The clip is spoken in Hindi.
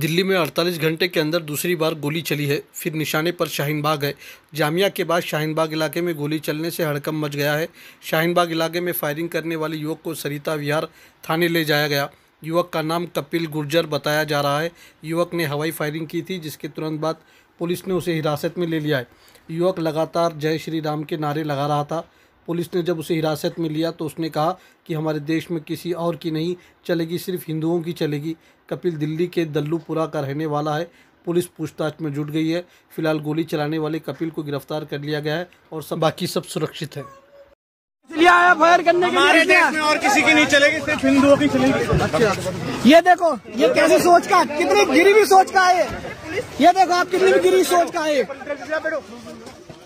दिल्ली में 48 घंटे के अंदर दूसरी बार गोली चली है फिर निशाने पर शाहीनबाग है जामिया के बाद शाहीनबाग इलाके में गोली चलने से हड़कम मच गया है शाहीनबाग इलाके में फायरिंग करने वाले युवक को सरिता विहार थाने ले जाया गया युवक का नाम कपिल गुर्जर बताया जा रहा है युवक ने हवाई फायरिंग की थी जिसके तुरंत बाद पुलिस ने उसे हिरासत में ले लिया है युवक लगातार जय श्री राम के नारे लगा रहा था पुलिस ने जब उसे हिरासत में लिया तो उसने कहा कि हमारे देश में किसी और की नहीं चलेगी सिर्फ हिंदुओं की चलेगी कपिल दिल्ली के दल्लूपुरा का रहने वाला है पुलिस पूछताछ में जुट गई है फिलहाल गोली चलाने वाले कपिल को गिरफ्तार कर लिया गया है और सब बाकी सब सुरक्षित है फायर करने के लिए देश में और किसी की नहीं चलेगी सिर्फ हिंदुओं की चलेगी अच्छा। ये देखो ये कैसी सोच का कितनी गिरी भी सोच का है ये देखो आप कितनी गिरी सोच का है